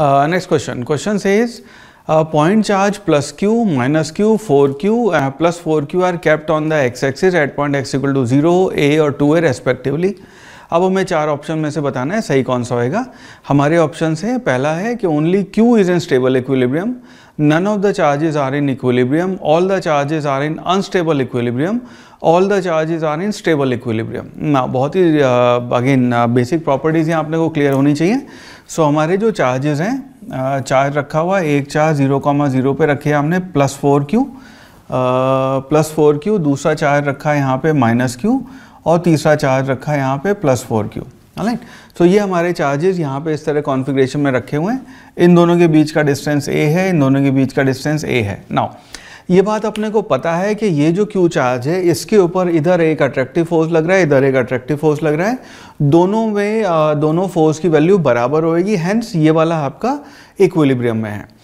next question question is point charge plus q minus q four q plus four q are kept on the x axis at point x equal to zero a और two ए respectively अब हमें चार option में से बताना है सही कौन सा होएगा हमारे ऑप्शन से पहला है कि only q is in stable equilibrium none of the charges are in equilibrium all the charges are in unstable equilibrium all the charges are in stable equilibrium ना बहुत ही अगेन बेसिक प्रॉपर्टीज़ यहाँ आपने को clear होनी चाहिए सो so, हमारे जो charges हैं चार्ज uh, रखा हुआ एक चार्ज जीरो कॉमा ज़ीरो पर रखे हमने plus four q plus four q दूसरा चार्ज रखा है यहाँ पे माइनस क्यू और तीसरा चार्ज रखा है यहाँ पे plus four q right so ये हमारे चार्जेस यहाँ पे इस तरह कॉन्फ़िगरेशन में रखे हुए हैं इन दोनों के बीच का डिस्टेंस ए है इन दोनों के बीच का डिस्टेंस ए है नाउ ये बात अपने को पता है कि ये जो क्यू चार्ज है इसके ऊपर इधर एक अट्रैक्टिव फोर्स लग रहा है इधर एक अट्रैक्टिव फोर्स लग रहा है दोनों में दोनों फोर्स की वैल्यू बराबर होएगी हैंस ये वाला आपका इक्विलिब्रियम में है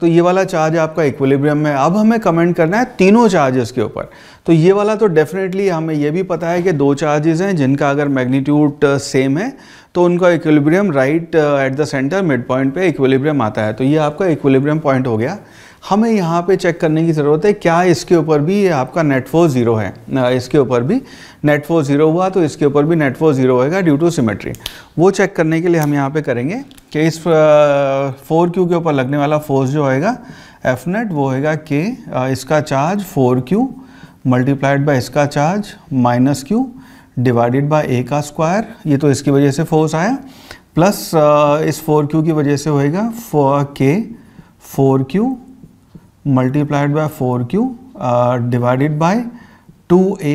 तो ये वाला चार्ज आपका इक्विलिब्रियम में अब हमें कमेंट करना है तीनों चार्जेस के ऊपर तो ये वाला तो डेफिनेटली हमें ये भी पता है कि दो चार्जेस हैं जिनका अगर मैग्नीट्यूड सेम है तो उनका equilibrium right at the center mid point पे इक्विलिब्रियम आता है तो ये आपका इक्विलिब्रियम पॉइंट हो गया हमें यहाँ पे चेक करने की ज़रूरत है क्या इसके ऊपर भी ये आपका नेटफो ज़ीरो है इसके ऊपर भी नेटफो ज़ीरो हुआ तो इसके ऊपर भी नेटफो ज़ीरो होएगा ड्यू टू सिमेट्री वो चेक करने के लिए हम यहाँ पे करेंगे कि इस फोर क्यू के ऊपर लगने वाला फोर्स जो होएगा एफ नेट वो होएगा के इसका charge four q multiplied by इसका charge minus q divided by a का स्क्वायर ये तो इसकी वजह से फोर्स आया प्लस इस फोर क्यू की वजह से होएगा के four q multiplied by four q divided by two a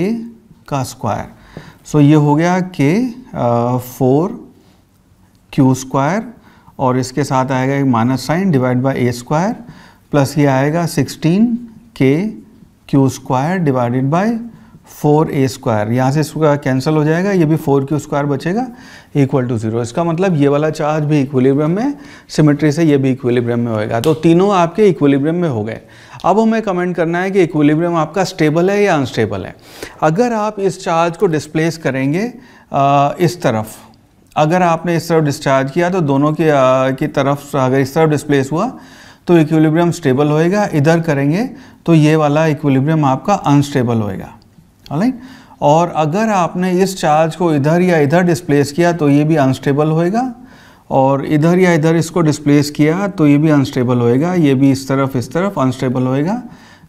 का स्क्वायर सो ये हो गया के फोर क्यू स्क्वायर और इसके साथ आएगा एक minus sign divide by a square plus ये आएगा सिक्सटीन के q square divided by four a square यहाँ से इसका कैंसिल हो जाएगा ये भी फोर क्यू स्क्वायर बचेगा इक्वल टू ज़ीरो इसका मतलब ये वाला चार्ज भी इक्विलिब्रियम में सिमेट्री से ये भी इक्विलिब्रियम में होएगा तो तीनों आपके इक्विलिब्रियम में हो गए अब हमें कमेंट करना है कि इक्विलिब्रियम आपका स्टेबल है या अनस्टेबल है अगर आप इस चार्ज को डिस्प्लेस करेंगे आ, इस तरफ अगर आपने इस तरफ डिस्चार्ज किया तो दोनों के आ, की तरफ अगर इस तरफ डिस्प्लेस हुआ तो इक्विलिब्रियम स्टेबल होएगा इधर करेंगे तो ये वाला इक्विलिब्रियम आपका अनस्टेबल होएगा राइट और अगर आपने इस चार्ज को इधर या इधर डिस्प्लेस किया तो ये भी अनस्टेबल होएगा और इधर या इधर इसको डिस्प्लेस किया तो ये भी अनस्टेबल होएगा ये भी इस तरफ इस तरफ अनस्टेबल होएगा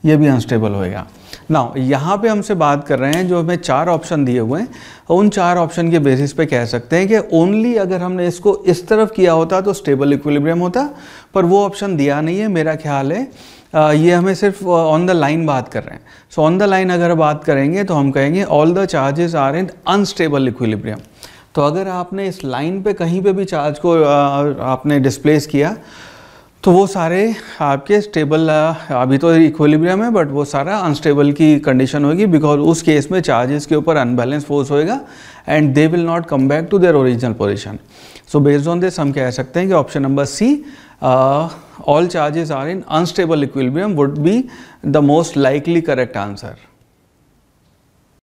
ये भी अनस्टेबल होएगा नाउ यहाँ पे हमसे बात कर रहे हैं जो हमें चार ऑप्शन दिए हुए हैं उन चार ऑप्शन के बेसिस पे कह सकते हैं कि ओनली अगर हमने इसको इस तरफ किया होता तो स्टेबल इक्विलिब्रियम होता पर वो ऑप्शन दिया नहीं है मेरा ख्याल है ये हमें सिर्फ ऑन द लाइन बात कर रहे हैं सो ऑन द लाइन अगर बात करेंगे तो हम कहेंगे all the charges are in unstable equilibrium तो अगर आपने इस लाइन पे कहीं पे भी चार्ज को आपने डिस्प्लेस किया तो वो सारे आपके स्टेबल अभी तो इक्वलिब्रियम है बट वो सारा अनस्टेबल की कंडीशन होगी बिकॉज उस केस में चार्जेस के ऊपर अनबैलेंस फोर्स होएगा and they will not come back to their original position so based on this हम कह सकते हैं कि option number c all charges are in unstable equilibrium would be the most likely correct answer